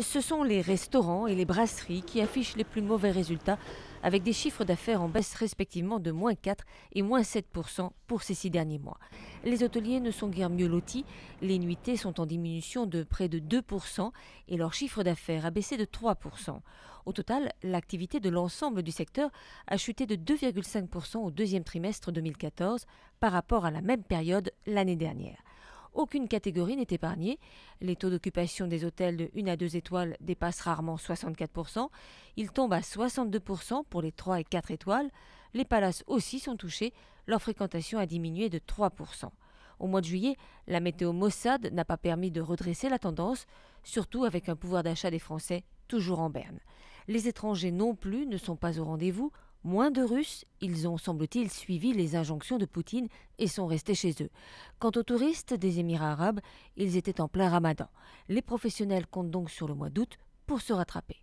ce sont les restaurants et les brasseries qui affichent les plus mauvais résultats, avec des chiffres d'affaires en baisse respectivement de moins 4 et moins 7 pour ces six derniers mois. Les hôteliers ne sont guère mieux lotis, les nuitées sont en diminution de près de 2 et leur chiffre d'affaires a baissé de 3 Au total, l'activité de l'ensemble du secteur a chuté de 2,5 au deuxième trimestre 2014 par rapport à la même période l'année dernière. Aucune catégorie n'est épargnée. Les taux d'occupation des hôtels de 1 à 2 étoiles dépassent rarement 64%. Ils tombent à 62% pour les 3 et 4 étoiles. Les palaces aussi sont touchés. Leur fréquentation a diminué de 3%. Au mois de juillet, la météo Mossad n'a pas permis de redresser la tendance, surtout avec un pouvoir d'achat des Français toujours en berne. Les étrangers non plus ne sont pas au rendez-vous. Moins de Russes, ils ont, semble-t-il, suivi les injonctions de Poutine et sont restés chez eux. Quant aux touristes des Émirats arabes, ils étaient en plein ramadan. Les professionnels comptent donc sur le mois d'août pour se rattraper.